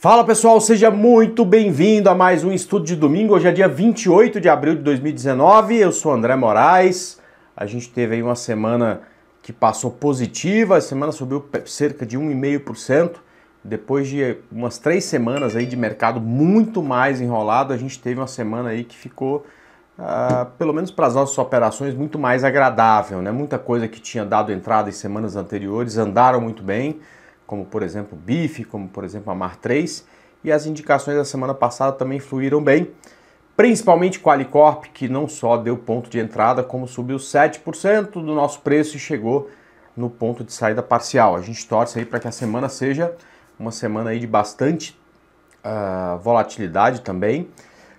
Fala pessoal, seja muito bem-vindo a mais um estudo de domingo. Hoje é dia 28 de abril de 2019. Eu sou André Moraes. A gente teve aí uma semana que passou positiva, a semana subiu cerca de 1,5%. Depois de umas três semanas aí de mercado muito mais enrolado, a gente teve uma semana aí que ficou, ah, pelo menos para as nossas operações, muito mais agradável. Né? Muita coisa que tinha dado entrada em semanas anteriores andaram muito bem como por exemplo BIF, como por exemplo a MAR3, e as indicações da semana passada também fluíram bem, principalmente Qualicorp, que não só deu ponto de entrada, como subiu 7% do nosso preço e chegou no ponto de saída parcial. A gente torce aí para que a semana seja uma semana aí de bastante uh, volatilidade também,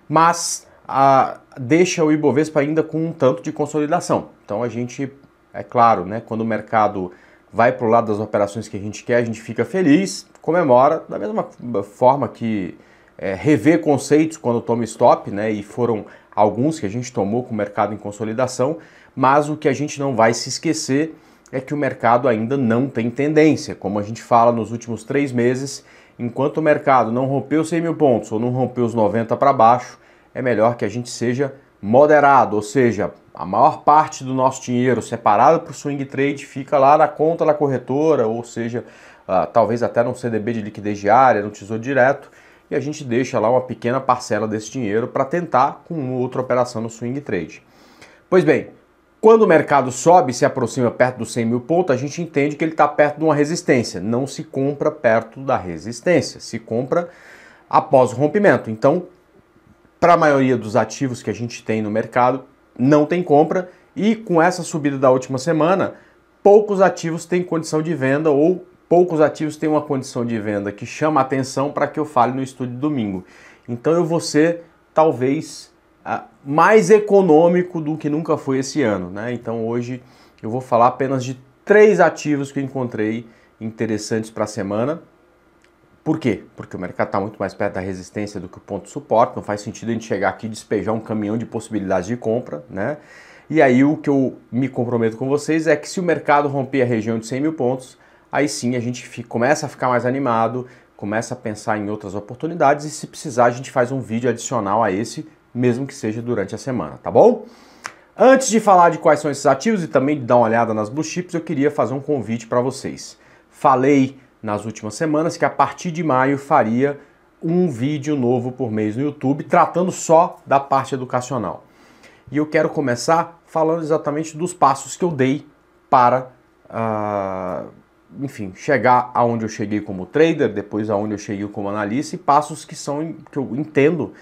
mas uh, deixa o Ibovespa ainda com um tanto de consolidação. Então a gente, é claro, né, quando o mercado vai para o lado das operações que a gente quer, a gente fica feliz, comemora, da mesma forma que é, rever conceitos quando toma stop, né? E foram alguns que a gente tomou com o mercado em consolidação, mas o que a gente não vai se esquecer é que o mercado ainda não tem tendência. Como a gente fala nos últimos três meses, enquanto o mercado não rompeu 100 mil pontos ou não rompeu os 90 para baixo, é melhor que a gente seja moderado, ou seja, a maior parte do nosso dinheiro separado para o swing trade fica lá na conta da corretora, ou seja, uh, talvez até num CDB de liquidez diária, num tesouro direto, e a gente deixa lá uma pequena parcela desse dinheiro para tentar com outra operação no swing trade. Pois bem, quando o mercado sobe e se aproxima perto dos 100 mil pontos, a gente entende que ele está perto de uma resistência. Não se compra perto da resistência, se compra após o rompimento. Então, para a maioria dos ativos que a gente tem no mercado, não tem compra e com essa subida da última semana, poucos ativos têm condição de venda ou poucos ativos têm uma condição de venda que chama atenção para que eu fale no estúdio domingo. Então eu vou ser talvez mais econômico do que nunca foi esse ano, né? Então hoje eu vou falar apenas de três ativos que eu encontrei interessantes para a semana por quê? Porque o mercado está muito mais perto da resistência do que o ponto de suporte, não faz sentido a gente chegar aqui e despejar um caminhão de possibilidades de compra, né? E aí o que eu me comprometo com vocês é que se o mercado romper a região de 100 mil pontos, aí sim a gente fica, começa a ficar mais animado, começa a pensar em outras oportunidades e se precisar a gente faz um vídeo adicional a esse, mesmo que seja durante a semana, tá bom? Antes de falar de quais são esses ativos e também de dar uma olhada nas blue chips, eu queria fazer um convite para vocês. Falei nas últimas semanas que a partir de maio faria um vídeo novo por mês no YouTube, tratando só da parte educacional. E eu quero começar falando exatamente dos passos que eu dei para, uh, enfim, chegar aonde eu cheguei como trader, depois aonde eu cheguei como analista, e passos que são que eu entendo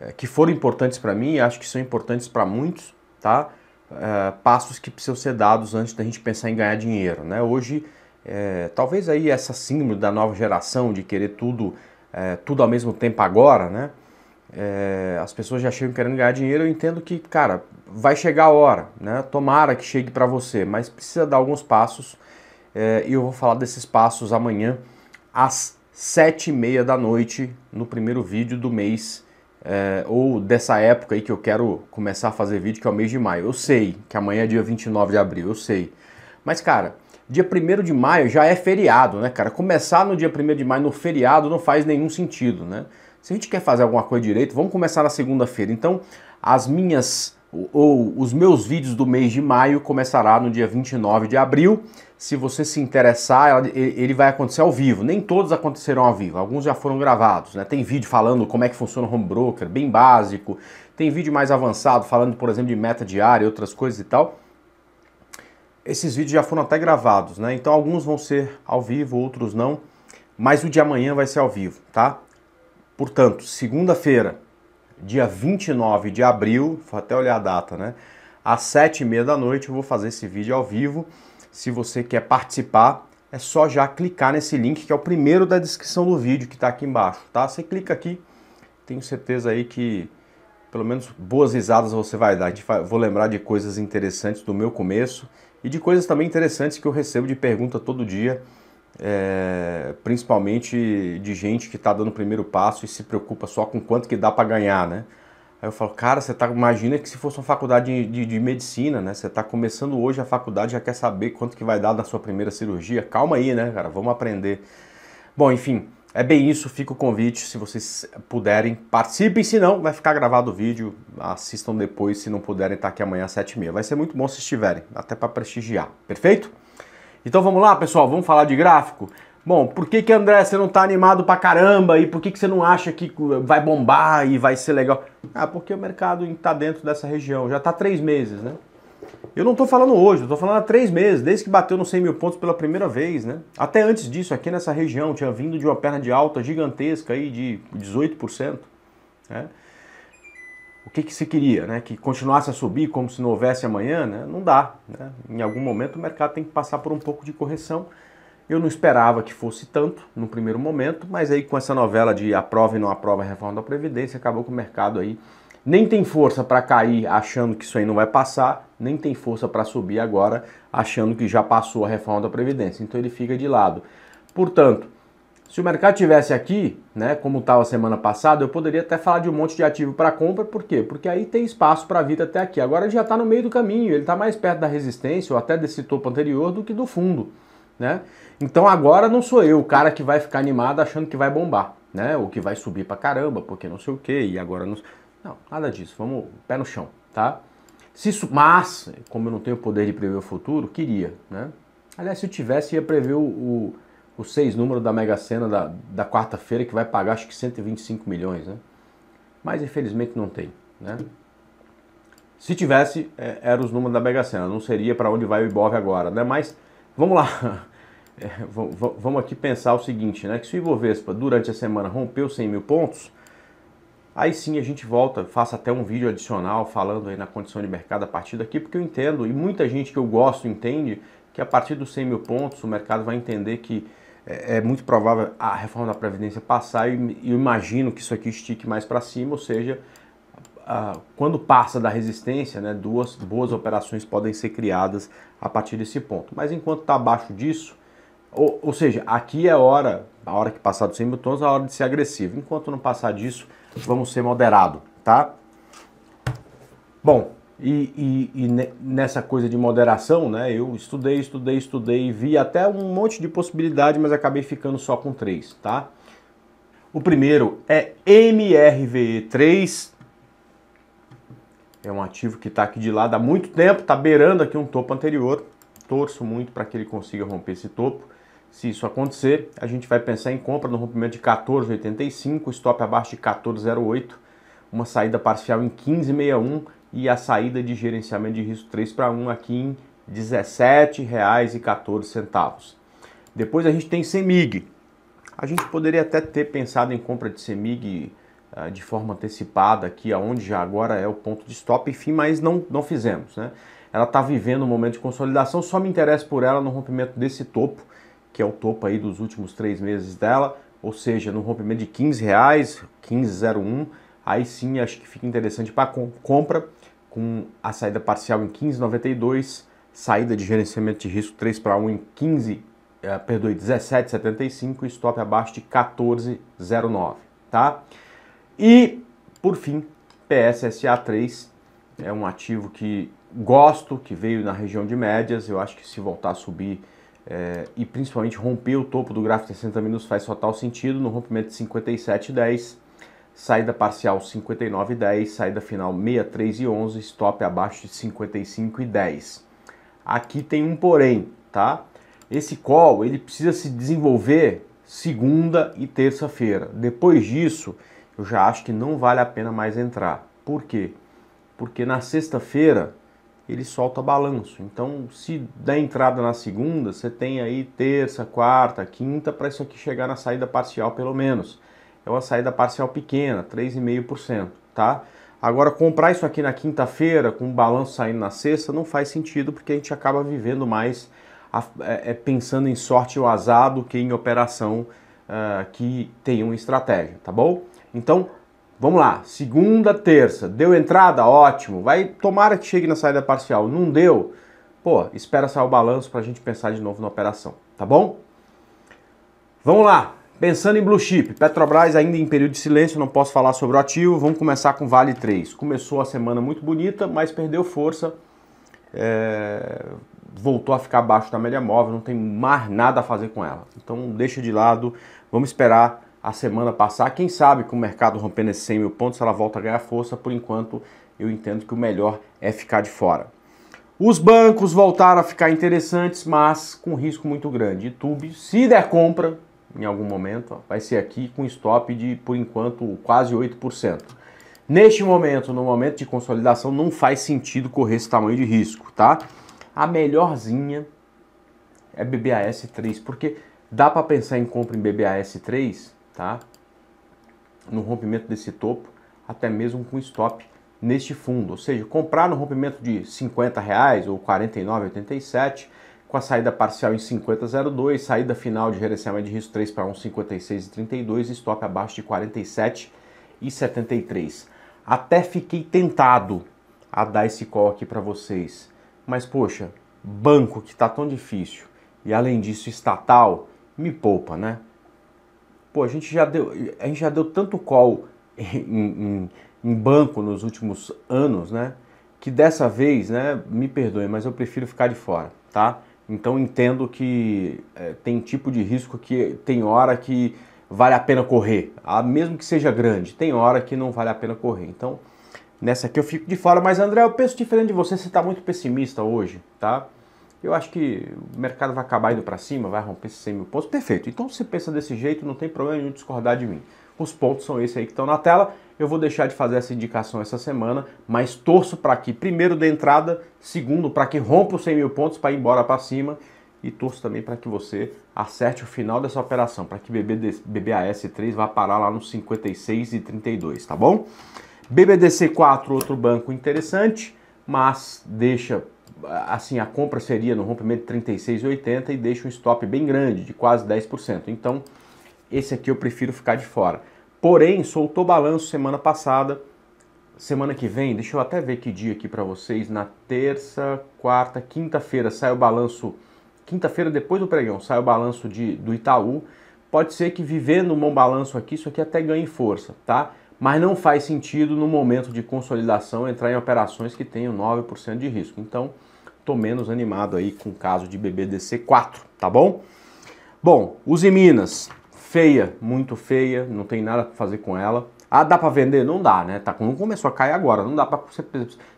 eh, que foram importantes para mim, e acho que são importantes para muitos, tá? Uh, passos que precisam ser dados antes da gente pensar em ganhar dinheiro, né? Hoje é, talvez aí essa síndrome da nova geração de querer tudo, é, tudo ao mesmo tempo agora, né? É, as pessoas já chegam querendo ganhar dinheiro, eu entendo que, cara, vai chegar a hora, né? Tomara que chegue para você, mas precisa dar alguns passos é, e eu vou falar desses passos amanhã às sete e meia da noite no primeiro vídeo do mês é, ou dessa época aí que eu quero começar a fazer vídeo, que é o mês de maio. Eu sei que amanhã é dia 29 de abril, eu sei. Mas, cara, dia 1 de maio já é feriado, né, cara? Começar no dia 1 de maio no feriado não faz nenhum sentido, né? Se a gente quer fazer alguma coisa direito, vamos começar na segunda-feira. Então, as minhas ou os meus vídeos do mês de maio começará no dia 29 de abril. Se você se interessar, ele vai acontecer ao vivo. Nem todos acontecerão ao vivo, alguns já foram gravados. Né? Tem vídeo falando como é que funciona o home broker, bem básico. Tem vídeo mais avançado falando, por exemplo, de meta diária, outras coisas e tal. Esses vídeos já foram até gravados, né? Então alguns vão ser ao vivo, outros não. Mas o de amanhã vai ser ao vivo, tá? Portanto, segunda-feira, dia 29 de abril, vou até olhar a data, né? Às sete e meia da noite eu vou fazer esse vídeo ao vivo. Se você quer participar, é só já clicar nesse link que é o primeiro da descrição do vídeo que está aqui embaixo, tá? Você clica aqui, tenho certeza aí que pelo menos boas risadas você vai dar. Vou lembrar de coisas interessantes do meu começo e de coisas também interessantes que eu recebo de pergunta todo dia, é, principalmente de gente que está dando o primeiro passo e se preocupa só com quanto que dá para ganhar, né? Aí eu falo, cara, você tá, imagina que se fosse uma faculdade de, de, de medicina, né? Você está começando hoje a faculdade, já quer saber quanto que vai dar na sua primeira cirurgia. Calma aí, né, cara? Vamos aprender. Bom, enfim, é bem isso, fica o convite, se vocês puderem, participem, se não, vai ficar gravado o vídeo, assistam depois, se não puderem, tá aqui amanhã às 7h30. Vai ser muito bom se estiverem, até para prestigiar, perfeito? Então vamos lá, pessoal, vamos falar de gráfico? Bom, por que que, André, você não tá animado pra caramba e por que que você não acha que vai bombar e vai ser legal? Ah, porque o mercado tá dentro dessa região, já tá três meses, né? Eu não estou falando hoje, estou falando há três meses, desde que bateu nos 100 mil pontos pela primeira vez, né? Até antes disso, aqui nessa região, tinha vindo de uma perna de alta gigantesca aí de 18%. Né? O que, que se queria, né? Que continuasse a subir como se não houvesse amanhã, né? Não dá, né? Em algum momento o mercado tem que passar por um pouco de correção. Eu não esperava que fosse tanto no primeiro momento, mas aí com essa novela de aprova e não aprova a reforma da Previdência, acabou que o mercado aí nem tem força para cair achando que isso aí não vai passar, nem tem força para subir agora achando que já passou a reforma da Previdência. Então ele fica de lado. Portanto, se o mercado tivesse aqui, né, como estava semana passada, eu poderia até falar de um monte de ativo para compra, por quê? Porque aí tem espaço para vir até aqui. Agora ele já está no meio do caminho, ele está mais perto da resistência ou até desse topo anterior do que do fundo. Né? Então agora não sou eu o cara que vai ficar animado achando que vai bombar, né? Ou que vai subir para caramba, porque não sei o que, e agora não. Não, nada disso. Vamos pé no chão, tá? Se isso, mas, como eu não tenho poder de prever o futuro, queria, né? Aliás, se eu tivesse, ia prever o, o, o seis número da Mega Sena da, da quarta-feira, que vai pagar acho que 125 milhões, né? Mas infelizmente não tem, né? Se tivesse, é, era os números da Mega Sena, não seria para onde vai o Ibov agora, né? Mas, vamos lá. É, vamos aqui pensar o seguinte, né? Que se o Ibovespa durante a semana rompeu 100 mil pontos, Aí sim a gente volta, faça até um vídeo adicional falando aí na condição de mercado a partir daqui, porque eu entendo, e muita gente que eu gosto entende, que a partir dos 100 mil pontos o mercado vai entender que é, é, muito provável a reforma da Previdência passar e, eu imagino que isso aqui estique mais para cima, ou seja, quando passa da resistência, né, duas boas operações podem ser criadas a partir desse ponto. Mas enquanto está abaixo disso, ou, ou, seja, aqui é a hora, a hora que passar dos 100 mil pontos, é a hora de ser agressivo. Enquanto não passar disso, vamos ser moderado, tá? Bom, e, e, e, nessa coisa de moderação, né? Eu estudei, estudei, estudei, vi até um monte de possibilidade, mas acabei ficando só com três, tá? O primeiro é MRVE3. É um ativo que está aqui de lado há muito tempo, está beirando aqui um topo anterior. Torço muito para que ele consiga romper esse topo. Se isso acontecer, a gente vai pensar em compra no rompimento de 14,85, stop abaixo de 14,08, uma saída parcial em 15,61 e a saída de gerenciamento de risco 3 para 1 aqui em R$ 17,14. Depois a gente tem CEMIG. A gente poderia até ter pensado em compra de CEMIG ah, de forma antecipada aqui, aonde já agora é o ponto de stop, enfim, mas não, não fizemos. Né? Ela está vivendo um momento de consolidação, só me interessa por ela no rompimento desse topo que é o topo aí dos últimos três meses dela, ou seja, no rompimento de 15 reais, 15,01, aí sim acho que fica interessante para compra com a saída parcial em 15,92, saída de gerenciamento de risco 3 para 1 em 15, eh, perdoe, 17,75 e stop abaixo de 14,09, tá? E por fim, PSSA3 é um ativo que gosto, que veio na região de médias, eu acho que se voltar a subir é, e principalmente romper o topo do gráfico de 60 minutos faz total sentido no rompimento de 57,10, saída parcial 59,10, saída final 63,11, stop abaixo de 55,10. Aqui tem um porém, tá? Esse call ele precisa se desenvolver segunda e terça-feira. Depois disso, eu já acho que não vale a pena mais entrar. Por quê? Porque na sexta-feira ele solta balanço. Então, se der entrada na segunda, você tem aí terça, quarta, quinta para isso aqui chegar na saída parcial pelo menos. É uma saída parcial pequena, 3,5%, tá? Agora comprar isso aqui na quinta-feira com o balanço saindo na sexta não faz sentido porque a gente acaba vivendo mais a, é, é pensando em sorte ou azar do que em operação uh, que tem uma estratégia, tá bom? Então, Vamos lá, segunda, terça, deu entrada? Ótimo. Vai, tomara que chegue na saída parcial. Não deu? Pô, espera sair o balanço para a gente pensar de novo na operação, tá bom? Vamos lá, pensando em Blue Chip, Petrobras ainda em período de silêncio, não posso falar sobre o ativo, vamos começar com Vale 3. Começou a semana muito bonita, mas perdeu força, é... voltou a ficar abaixo da média móvel, não tem mais nada a fazer com ela. Então deixa de lado, vamos esperar a semana passar. Quem sabe com o mercado rompendo esses 100 mil pontos ela volta a ganhar força. Por enquanto, eu entendo que o melhor é ficar de fora. Os bancos voltaram a ficar interessantes, mas com risco muito grande. YouTube, se der compra, em algum momento, ó, vai ser aqui com stop de, por enquanto, quase 8%. Neste momento, no momento de consolidação, não faz sentido correr esse tamanho de risco, tá? A melhorzinha é BBAS 3, porque dá para pensar em compra em BBAS 3 tá? no rompimento desse topo, até mesmo com stop neste fundo. Ou seja, comprar no rompimento de R$ reais ou R$ 49,87, com a saída parcial em 50,02, saída final de gerenciamento de risco 3 para 1,56,32 e stop abaixo de 47,73. Até fiquei tentado a dar esse call aqui para vocês. Mas, poxa, banco que está tão difícil e, além disso, estatal, me poupa, né? Pô, a gente já deu, a gente já deu tanto call em, em, em banco nos últimos anos, né? Que dessa vez, né, me perdoe, mas eu prefiro ficar de fora, tá? Então entendo que é, tem tipo de risco que tem hora que vale a pena correr, a, ah, mesmo que seja grande, tem hora que não vale a pena correr. Então nessa aqui eu fico de fora, mas André, eu penso diferente de você, você está muito pessimista hoje, tá? Eu acho que o mercado vai acabar indo para cima, vai romper esses 100 mil pontos. Perfeito. Então, se pensa desse jeito, não tem problema nenhum discordar de mim. Os pontos são esses aí que estão na tela. Eu vou deixar de fazer essa indicação essa semana, mas torço para que, primeiro, da entrada, segundo, para que rompa os 100 mil pontos para ir embora para cima. E torço também para que você acerte o final dessa operação, para que BBAS3 vá parar lá nos 56 e 32, tá bom? BBDC4, outro banco interessante, mas deixa assim, a compra seria no rompimento de 36,80 e deixa um stop bem grande, de quase 10%. Então, esse aqui eu prefiro ficar de fora. Porém, soltou balanço semana passada, semana que vem, deixa eu até ver que dia aqui para vocês, na terça, quarta, quinta-feira sai o balanço, quinta-feira depois do pregão, sai o balanço de, do Itaú. Pode ser que vivendo um bom balanço aqui, isso aqui até ganhe força, tá? Mas não faz sentido no momento de consolidação entrar em operações que tenham 9% de risco. Então, tô menos animado aí com o caso de BBDC4, tá bom? Bom, use Minas, feia, muito feia, não tem nada para fazer com ela. Ah, dá para vender? Não dá, né? Tá, não começou a cair agora, não dá para você,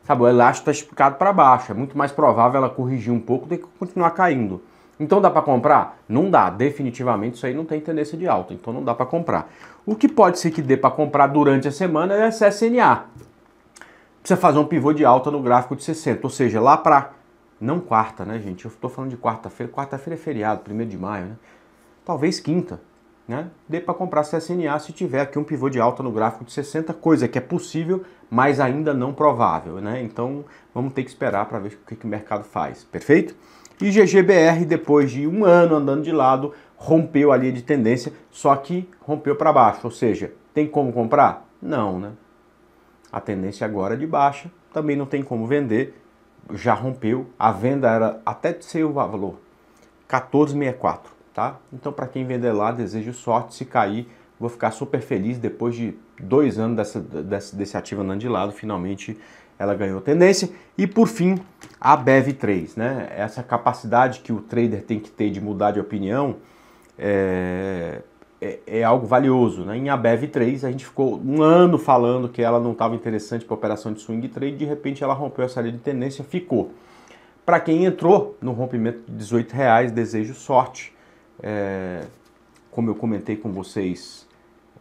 sabe, o elástico tá explicado para baixo, é muito mais provável ela corrigir um pouco do que continuar caindo. Então dá para comprar? Não dá, definitivamente isso aí não tem tendência de alta, então não dá para comprar. O que pode ser que dê para comprar durante a semana é a CSNA. Precisa fazer um pivô de alta no gráfico de 60, ou seja, lá para não quarta, né, gente? Eu estou falando de quarta-feira. Quarta-feira é feriado, primeiro de maio, né? Talvez quinta, né? Dê para comprar CSNA se tiver aqui um pivô de alta no gráfico de 60, coisa que é possível, mas ainda não provável, né? Então vamos ter que esperar para ver o que, que o mercado faz, perfeito? E GGBR, depois de um ano andando de lado, rompeu a linha de tendência, só que rompeu para baixo, ou seja, tem como comprar? Não, né? A tendência agora é de baixa, também não tem como vender, já rompeu, a venda era até de seu valor, 14,64, tá? Então para quem vender lá, desejo sorte, se cair, vou ficar super feliz depois de dois anos dessa, dessa, desse ativo andando de lado, finalmente ela ganhou tendência. E por fim, a BEV3, né? Essa capacidade que o trader tem que ter de mudar de opinião, é, é, é, algo valioso. Né? Em Abev 3, a gente ficou um ano falando que ela não estava interessante para operação de swing trade, de repente ela rompeu essa linha de tendência, ficou. Para quem entrou no rompimento de 18 reais, desejo sorte. É, como eu comentei com vocês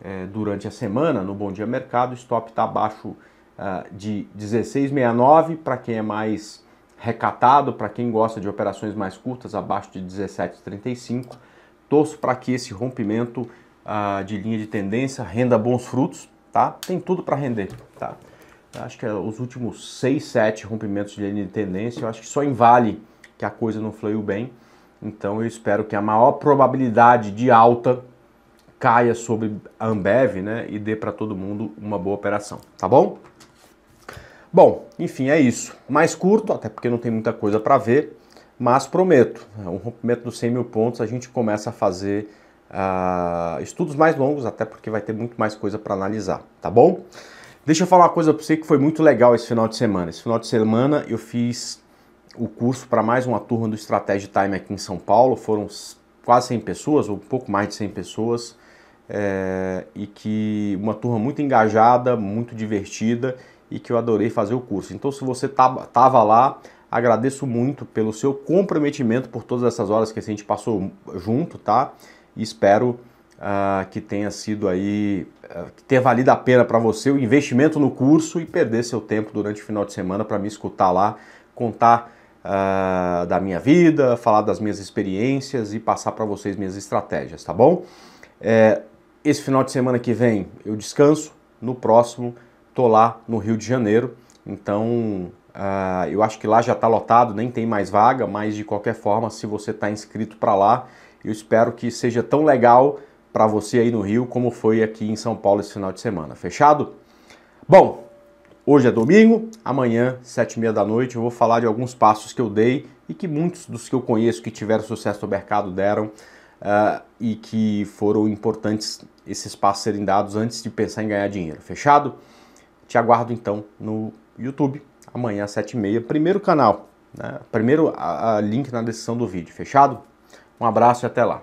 é, durante a semana no Bom Dia Mercado, o stop está abaixo uh, de 16,69 para quem é mais recatado, para quem gosta de operações mais curtas, abaixo de 17,35 torço para que esse rompimento ah, de linha de tendência renda bons frutos, tá? Tem tudo para render, tá? Acho que é os últimos 6, 7 rompimentos de linha de tendência, eu acho que só em Vale que a coisa não fluiu bem. Então eu espero que a maior probabilidade de alta caia sobre a Ambev, né, e dê para todo mundo uma boa operação, tá bom? Bom, enfim, é isso. Mais curto, até porque não tem muita coisa para ver mas prometo, né, um rompimento dos 100 mil pontos, a gente começa a fazer uh, estudos mais longos, até porque vai ter muito mais coisa para analisar, tá bom? Deixa eu falar uma coisa para você que foi muito legal esse final de semana. Esse final de semana eu fiz o curso para mais uma turma do Strategy Time aqui em São Paulo, foram quase 100 pessoas, ou um pouco mais de 100 pessoas, é, e que uma turma muito engajada, muito divertida, e que eu adorei fazer o curso. Então, se você tava lá, Agradeço muito pelo seu comprometimento por todas essas horas que a gente passou junto, tá? E espero uh, que tenha sido aí, uh, que tenha valido a pena para você o investimento no curso e perder seu tempo durante o final de semana para me escutar lá, contar uh, da minha vida, falar das minhas experiências e passar para vocês minhas estratégias, tá bom? É, esse final de semana que vem eu descanso, no próximo tô lá no Rio de Janeiro, então Uh, eu acho que lá já está lotado, nem tem mais vaga, mas de qualquer forma, se você está inscrito para lá, eu espero que seja tão legal para você aí no Rio como foi aqui em São Paulo esse final de semana. Fechado? Bom, Hoje é domingo, amanhã, sete e meia da noite, eu vou falar de alguns passos que eu dei e que muitos dos que eu conheço que tiveram sucesso no mercado deram uh, e que foram importantes esses passos serem dados antes de pensar em ganhar dinheiro. Fechado? Te aguardo então no YouTube amanhã às 7h30, primeiro canal. Né? Primeiro a, a link na descrição do vídeo, fechado? Um abraço e até lá.